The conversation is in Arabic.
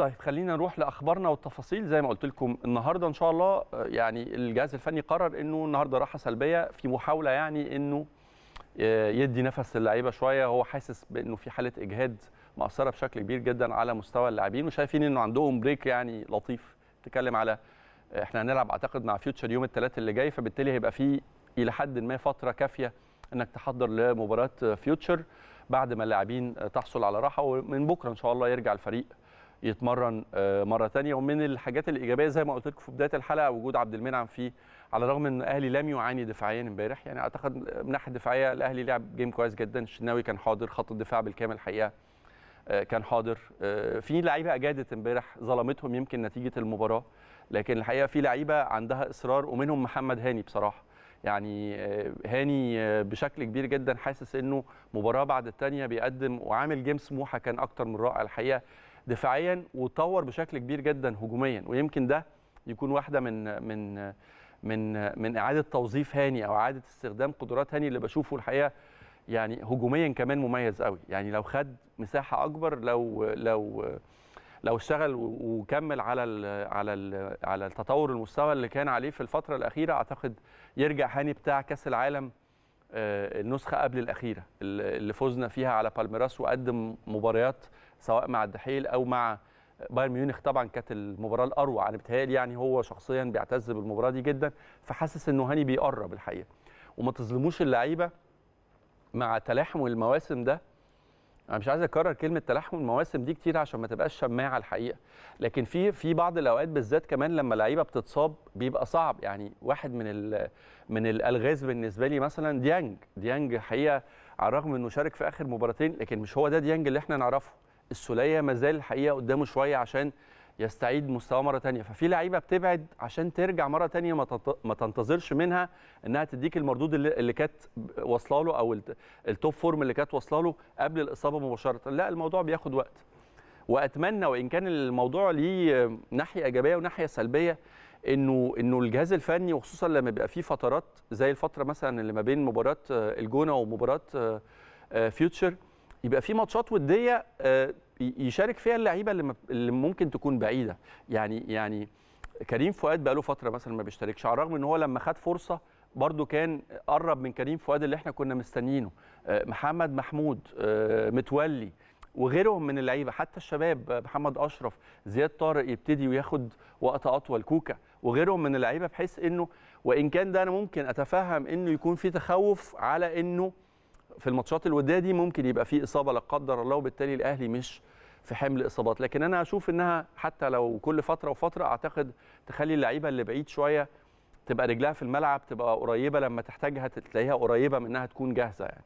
طيب خلينا نروح لاخبارنا والتفاصيل زي ما قلت لكم النهارده ان شاء الله آه، يعني الجهاز الفني قرر انه النهارده راحه سلبيه في محاوله يعني انه آه، يدي نفس اللعيبه شويه هو حاسس بانه في حاله اجهاد مأثره بشكل كبير جدا على مستوى اللاعبين وشايفين انه عندهم بريك يعني لطيف تتكلم على آه، احنا هنلعب اعتقد مع فيوتشر يوم الثلاث اللي جاي فبالتالي هيبقى في الى حد ما فتره كافيه انك تحضر لمباراه فيوتشر بعد ما اللاعبين تحصل على راحه ومن بكره ان شاء الله يرجع الفريق يتمرن آه، مره ثانيه ومن الحاجات الايجابيه زي ما قلت لكم في بدايه الحلقه وجود عبد المنعم فيه على الرغم ان الاهلي لم يعاني دفاعيا امبارح يعني اعتقد من الناحيه الدفاعيه الاهلي لعب جيم كويس جدا الشناوي كان حاضر خط الدفاع بالكامل الحقيقه آه، كان حاضر آه، في لعيبه اجادت امبارح ظلمتهم يمكن نتيجه المباراه لكن الحقيقه في لعيبه عندها اصرار ومنهم محمد هاني بصراحه يعني هاني بشكل كبير جدا حاسس انه مباراه بعد الثانيه بيقدم وعامل جيم سموحه كان اكتر من رائع الحقيقه دفاعيا وطور بشكل كبير جدا هجوميا ويمكن ده يكون واحده من من من من اعاده توظيف هاني او اعاده استخدام قدرات هاني اللي بشوفه الحقيقه يعني هجوميا كمان مميز قوي يعني لو خد مساحه اكبر لو لو لو اشتغل وكمل على الـ على الـ على التطور المستوى اللي كان عليه في الفتره الاخيره اعتقد يرجع هاني بتاع كاس العالم آه، النسخه قبل الاخيره اللي فزنا فيها على بالميراس وقدم مباريات سواء مع الدحيل او مع بايرن ميونخ طبعا كانت المباراه الاروع انا بتهيألي يعني هو شخصيا بيعتز بالمباراه دي جدا فحاسس انه هاني بيقرب الحقيقه وما تظلموش اللعيبه مع تلاحم المواسم ده انا مش عايز اكرر كلمه تلاحم المواسم دي كتير عشان ما تبقاش شماعه الحقيقه لكن في في بعض الاوقات بالذات كمان لما لعيبه بتتصاب بيبقى صعب يعني واحد من من الالغاز بالنسبه لي مثلا ديانج ديانج حقيقه على الرغم انه شارك في اخر مباراتين لكن مش هو ده ديانج اللي احنا نعرفه السوليه ما زال الحقيقه قدامه شويه عشان يستعيد مستواه مره ثانيه ففي لعيبه بتبعد عشان ترجع مره ثانيه ما تنتظرش منها انها تديك المردود اللي كانت واصله له او التوب فورم اللي كانت واصله له قبل الاصابه مباشره لا الموضوع بياخد وقت واتمنى وان كان الموضوع ليه ناحيه ايجابيه وناحيه سلبيه انه انه الجهاز الفني وخصوصا لما بيبقى فيه فترات زي الفتره مثلا اللي ما بين مباراه آه، الجونه ومباراه فيوتشر آه، آه، يبقى في ماتشات وديه آه، يشارك فيها اللعيبه اللي, ممكن تكون بعيده يعني يعني كريم فؤاد بقاله فتره مثلا ما بيشتركش على الرغم ان هو لما خد فرصه برضه كان قرب من كريم فؤاد اللي احنا كنا مستنيينه آه، محمد محمود آه، متولي وغيرهم من اللعيبه حتى الشباب محمد اشرف زياد طارق يبتدي وياخد وقت اطول كوكا وغيرهم من اللعيبه بحيث انه وان كان ده انا ممكن اتفهم انه يكون في تخوف على انه في الماتشات الوديه دي ممكن يبقى في اصابه لا قدر الله وبالتالي الاهلي مش في حمل اصابات لكن انا اشوف انها حتى لو كل فتره وفتره اعتقد تخلي اللعيبه اللي بعيد شويه تبقى رجلها في الملعب تبقى قريبه لما تحتاجها تلاقيها قريبه من انها تكون جاهزه يعني